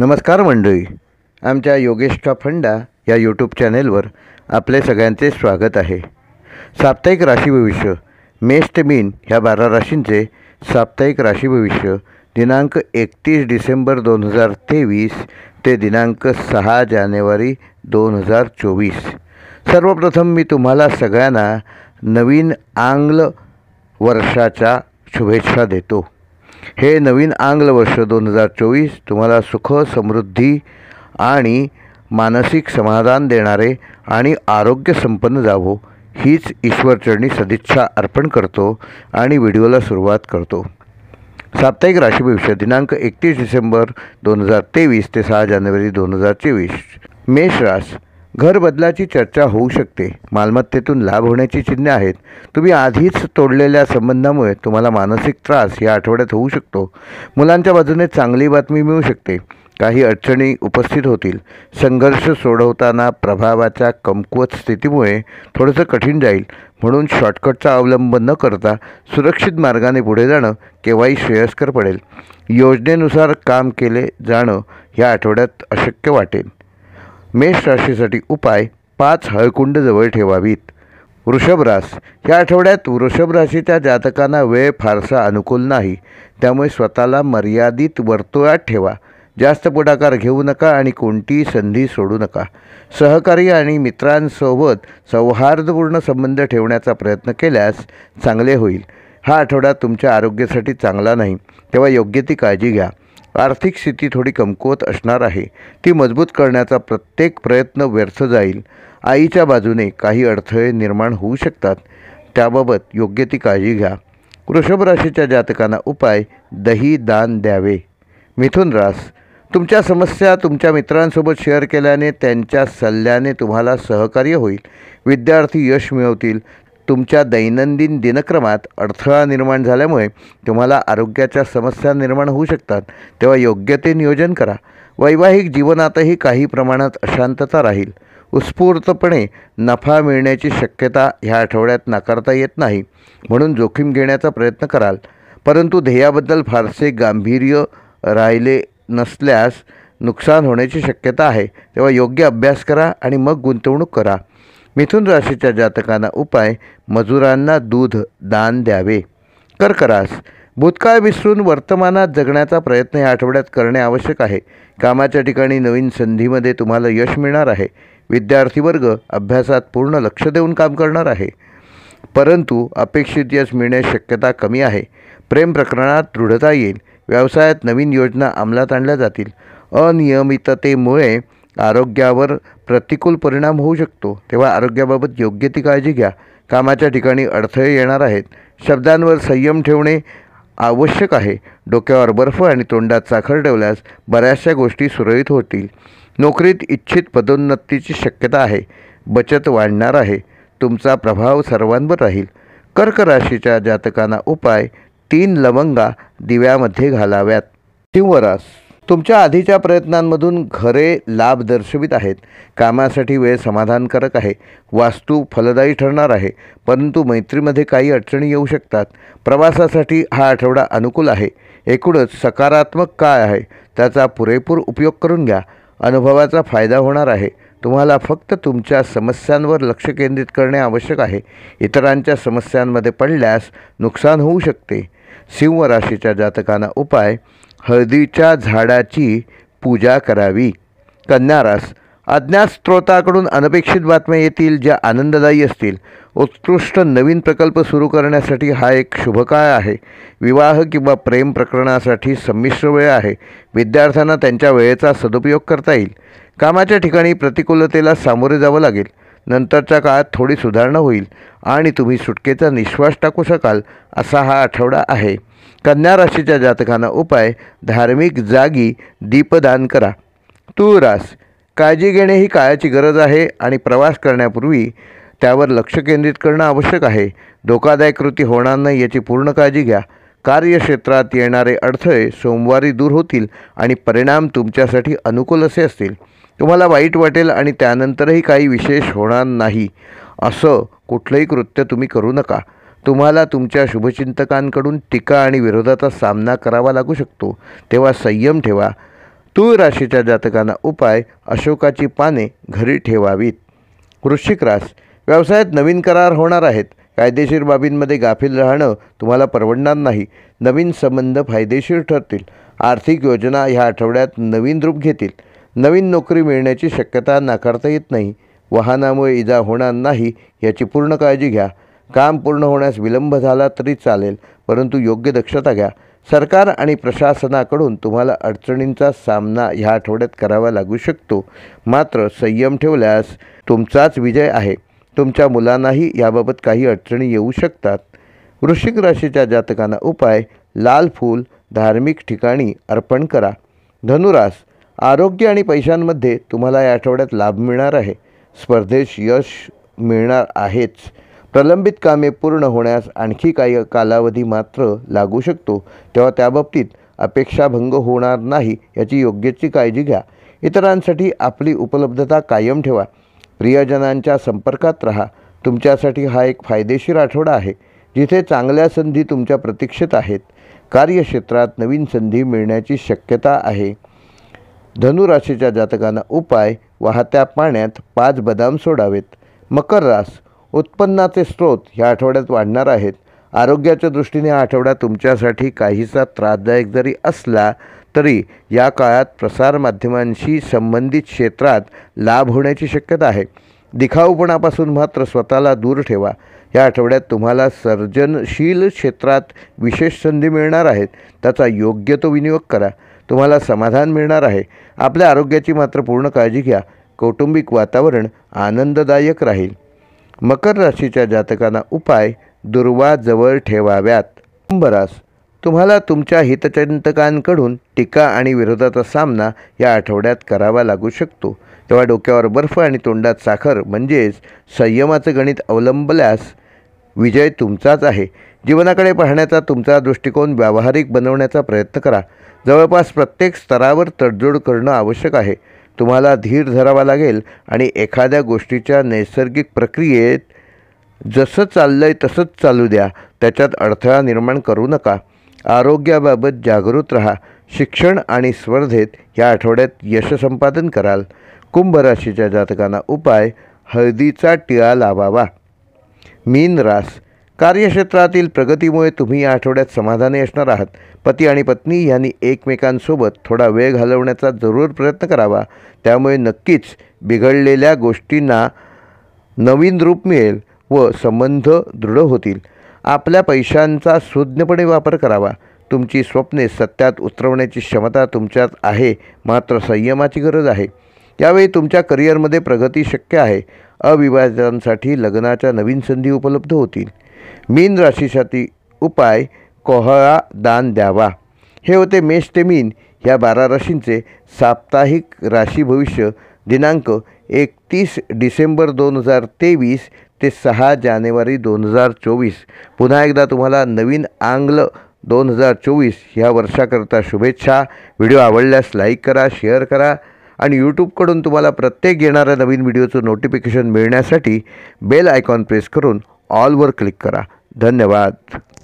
नमस्कार मंडळी आमच्या का फंडा या यूट्यूब चॅनेलवर आपले सगळ्यांचे स्वागत आहे साप्ताहिक राशी भविष्य मेष ते मीन ह्या बारा राशींचे साप्ताहिक राशी भविष्य दिनांक एकतीस डिसेंबर दोन हजार तेवीस ते दिनांक सहा जानेवारी दोन हजार चोवीस सर्वप्रथम मी तुम्हाला सगळ्यांना नवीन आंग्ल वर्षाच्या शुभेच्छा देतो हे नवीन आंग्ल वर्ष दोन हजार चोवीस तुम्हाला सुख समृद्धी आणि मानसिक समाधान देणारे आणि आरोग्य संपन्न जावो हीच ईश्वरचरणी सदिच्छा अर्पण करतो आणि व्हिडिओला सुरुवात करतो साप्ताहिक राशी भविष्य दिनांक एकतीस डिसेंबर दोन हजार तेवीस ते सहा जानेवारी दोन हजार मेष रास घर बदलाची चर्चा होऊ शकते मालमत्तेतून लाभ होण्याची चिन्हे आहेत तुम्ही आधीच तोडलेल्या संबंधामुळे तुम्हाला मानसिक त्रास या आठवड्यात होऊ शकतो मुलांच्या बाजूने चांगली बातमी मिळू शकते काही अडचणी उपस्थित होतील संघर्ष सोडवताना प्रभावाच्या कमकुवत स्थितीमुळे थोडंसं कठीण जाईल म्हणून शॉर्टकटचा अवलंब न करता सुरक्षित मार्गाने पुढे जाणं केव्हाही श्रेयस्कर पडेल योजनेनुसार काम केले जाणं या आठवड्यात अशक्य वाटेल मेष राशीसाठी उपाय पाच हळकुंड जवळ ठेवावीत वृषभरास या आठवड्यात वृषभ राशीच्या जातकांना वेळ फारसा अनुकूल नाही त्यामुळे स्वतःला मर्यादित वर्तुळात ठेवा जास्त पुढाकार घेऊ नका आणि कोणतीही संधी सोडू नका सहकारी आणि मित्रांसोबत सौहार्दपूर्ण संबंध ठेवण्याचा प्रयत्न केल्यास चांगले होईल हा आठवडा तुमच्या आरोग्यासाठी चांगला नाही तेव्हा योग्य ती काळजी घ्या आर्थिक स्थिती थोडी कमकुवत असणार आहे ती मजबूत करण्याचा प्रत्येक प्रयत्न व्यर्थ जाईल आईच्या बाजूने काही अडथळे निर्माण होऊ शकतात त्याबाबत योग्य ती काळजी घ्या वृषभ राशीच्या जातकांना उपाय दही दान द्यावे मिथुन रास तुमच्या समस्या तुमच्या मित्रांसोबत शेअर केल्याने त्यांच्या सल्ल्याने तुम्हाला सहकार्य होईल विद्यार्थी यश मिळवतील तुमच्या दैनंदिन दिनक्रमात अडथळा निर्माण झाल्यामुळे तुम्हाला आरोग्याच्या समस्या निर्माण होऊ शकतात तेव्हा योग्य ते नियोजन करा वैवाहिक जीवनातही काही प्रमाणात अशांतता राहील उत्स्फूर्तपणे नफा मिळण्याची शक्यता ह्या आठवड्यात नाकारता येत नाही म्हणून जोखीम घेण्याचा प्रयत्न कराल परंतु ध्येयाबद्दल फारसे गांभीर्य राहिले नसल्यास नुकसान होण्याची शक्यता आहे तेव्हा योग्य अभ्यास करा आणि मग गुंतवणूक करा मिथुन राशीच्या जातकांना उपाय मजुरांना दूध दान द्यावे कर्करास भूतकाळ विसरून वर्तमानात जगण्याचा प्रयत्न या आठवड्यात करणे आवश्यक आहे कामाच्या ठिकाणी नवीन संधीमध्ये तुम्हाला यश मिळणार आहे विद्यार्थी वर्ग अभ्यासात पूर्ण लक्ष देऊन काम करणार आहे परंतु अपेक्षित यश मिळण्याची शक्यता कमी आहे प्रेम प्रकरणात दृढता येईल व्यवसायात नवीन योजना अंमलात आणल्या जातील अनियमिततेमुळे आरोग्यावर प्रतिकूल परिणाम होऊ शकतो तेव्हा आरोग्याबाबत योग्य ती काळजी घ्या कामाच्या ठिकाणी अडथळे येणार आहेत शब्दांवर संयम ठेवणे आवश्यक आहे डोक्यावर बर्फ आणि तोंडात साखर ठेवल्यास बऱ्याचशा गोष्टी सुरळीत होतील नोकरीत इच्छित पदोन्नतीची शक्यता आहे बचत वाढणार आहे तुमचा प्रभाव सर्वांवर राहील कर्क राशीच्या जातकांना उपाय तीन लवंगा दिव्यामध्ये घालाव्यात सिंहरास तुमच्या आधीच्या प्रयत्नांमधून घरे लाभ दर्शवित आहेत कामासाठी वेळ समाधानकारक आहे वास्तू फलदायी ठरणार आहे परंतु मैत्रीमध्ये काही अडचणी येऊ शकतात प्रवासासाठी हा आठवडा अनुकूल आहे एकूणच सकारात्मक काय आहे त्याचा पुरेपूर उपयोग करून घ्या अनुभवाचा फायदा होणार आहे तुम्हाला फक्त तुमच्या समस्यांवर लक्ष केंद्रित करणे आवश्यक आहे इतरांच्या समस्यांमध्ये पडल्यास नुकसान होऊ शकते सिंह राशीच्या जातकांना उपाय हळदीच्या झाडाची पूजा करावी कन्यारास अज्ञात स्त्रोताकडून अनपेक्षित बातम्या येतील ज्या आनंददायी असतील उत्कृष्ट नवीन प्रकल्प सुरू करण्यासाठी हा एक शुभकाळ आहे विवाह किंवा प्रेम प्रकरणासाठी संमिश्र वेळ आहे विद्यार्थ्यांना त्यांच्या वेळेचा सदुपयोग करता येईल कामाच्या ठिकाणी प्रतिकूलतेला सामोरे जावं लागेल नंतरच्या काळात थोडी सुधारणा होईल आणि तुम्ही सुटकेचा निश्वास टाकू शकाल असा हा आठवडा आहे कन्या राशीच्या जातकांना उपाय धार्मिक जागी दीपदान करा तूळ रास काळजी घेणे ही काळाची गरज आहे आणि प्रवास करण्यापूर्वी त्यावर लक्ष केंद्रित करणं आवश्यक आहे धोकादायक कृती होणार नाही याची पूर्ण काळजी घ्या कार्यक्षेत्रात येणारे अडथळे सोमवारी दूर होतील आणि परिणाम तुमच्यासाठी अनुकूल असे असतील तुम्हाला वाईट वाटेल आणि त्यानंतरही काही विशेष होणार नाही असं कुठलंही कृत्य तुम्ही करू नका तुम्हाला तुमच्या शुभचिंतकांकडून टीका आणि विरोधाचा सामना करावा लागू शकतो तेव्हा संयम ठेवा तूळ राशीच्या जातकांना उपाय अशोकाची पाने घरी ठेवावीत वृश्चिक रास व्यवसायात नवीन करार होणार आहेत कायदेशीर बाबींमध्ये गाफील राहणं तुम्हाला परवडणार नाही नवीन संबंध फायदेशीर ठरतील आर्थिक योजना ह्या आठवड्यात नवीन रूप घेतील नवीन नोकरी मिळण्याची शक्यता नाकारता येत नाही वाहनामुळे इजा होणार नाही याची पूर्ण काळजी घ्या काम पूर्ण होण्यास विलंब झाला तरी चालेल परंतु योग्य दक्षता घ्या सरकार आणि प्रशासनाकडून तुम्हाला अडचणींचा सामना ह्या आठवड्यात करावा लागू शकतो मात्र संयम ठेवल्यास तुमचाच विजय आहे तुमच्या मुलांनाही याबाबत काही अडचणी येऊ शकतात वृश्चिक राशीच्या जातकांना उपाय लाल फूल धार्मिक ठिकाणी अर्पण करा धनुरास आरोग्य आणि पैशांमध्ये तुम्हाला या आठवड्यात लाभ मिळणार आहे स्पर्धेश यश मिळणार आहेच प्रलंबित कामे पूर्ण होण्यास आणखी काही कालावधी मात्र लागू शकतो तेव्हा त्याबाबतीत अपेक्षाभंग होणार नाही याची योग्यची काळजी घ्या इतरांसाठी आपली उपलब्धता कायम ठेवा प्रियजनांच्या संपर्कात राहा तुमच्यासाठी हा एक फायदेशीर आठवडा आहे जिथे चांगल्या संधी तुमच्या प्रतीक्षेत आहेत कार्यक्षेत्रात नवीन संधी मिळण्याची शक्यता आहे धनुराशीच्या जातकांना उपाय वाहत्या पाण्यात पाच बदाम सोडावेत मकर रास उत्पन्नाचे स्रोत ह्या आठवड्यात वाढणार आहेत आरोग्याच्या दृष्टीने हा आठवडा तुमच्यासाठी काहीसा त्रासदायक जरी असला तरी या काळात प्रसारमाध्यमांशी संबंधित क्षेत्रात लाभ होण्याची शक्यता आहे दिखाऊपणापासून मात्र स्वतःला दूर ठेवा या आठवड्यात तुम्हाला सर्जनशील क्षेत्रात विशेष संधी मिळणार आहेत त्याचा योग्य तो विनियोग करा तुम्हाला समाधान मिळणार आहे आपल्या आरोग्याची मात्र पूर्ण काळजी घ्या कौटुंबिक वातावरण आनंददायक राहील मकर राशीच्या जातकांना उपाय जवळ ठेवाव्यात कुंभरास तुम्हाला तुमच्या हितचिंतकांकडून टीका आणि विरोधाचा सामना या आठवड्यात करावा लागू शकतो तेव्हा डोक्यावर बर्फ आणि तोंडात साखर म्हणजेच संयमाचं गणित अवलंबल्यास विजय तुमचाच आहे जीवनाकडे पाहण्याचा तुमचा दृष्टिकोन व्यावहारिक बनवण्याचा प्रयत्न करा जवळपास प्रत्येक स्तरावर तडजोड करणं आवश्यक आहे तुम्हाला धीर धरावा लागेल आणि एखाद्या गोष्टीच्या नैसर्गिक प्रक्रियेत जसं चाललं आहे तसंच चालू द्या त्याच्यात अडथळा निर्माण करू नका आरोग्याबाबत जागृत रहा शिक्षण आणि स्पर्धेत या आठवड्यात यशसंपादन कराल कुंभ राशीच्या जातकांना उपाय हळदीचा टिळा लावावा मीन रास कार्यक्षेत्रातील प्रगतीमुळे तुम्ही या आठवड्यात समाधानी असणार आहात पती आणि पत्नी यांनी एकमेकांसोबत थोडा वेळ घालवण्याचा जरूर प्रयत्न करावा त्यामुळे नक्कीच बिघडलेल्या गोष्टींना नवीन रूप मिळेल व संबंध दृढ होतील आपल्या पैशांचा सुज्ञपणे वापर करावा तुमची स्वप्ने सत्यात उतरवण्याची क्षमता तुमच्यात आहे मात्र संयमाची गरज आहे यावेळी तुमच्या करिअरमध्ये प्रगती शक्य आहे अविवाहितांसाठी लग्नाच्या नवीन संधी उपलब्ध होतील मीन राशीसाठी उपाय कोहळा दान द्यावा हे होते मेष ते मीन ह्या बारा राशींचे साप्ताहिक राशी भविष्य दिनांक एकतीस डिसेंबर दोन हजार तेवीस ते सहा जानेवारी दोन हजार चोवीस पुन्हा एकदा तुम्हाला नवीन आंग्ल दोन हजार चोवीस ह्या वर्षाकरता शुभेच्छा व्हिडिओ आवडल्यास लाईक करा शेअर करा आणि यूट्यूबकडून तुम्हाला प्रत्येक येणाऱ्या नवीन व्हिडिओचं नोटिफिकेशन मिळण्यासाठी बेल आयकॉन प्रेस करून ऑलवर क्लिक करा धन्यवाद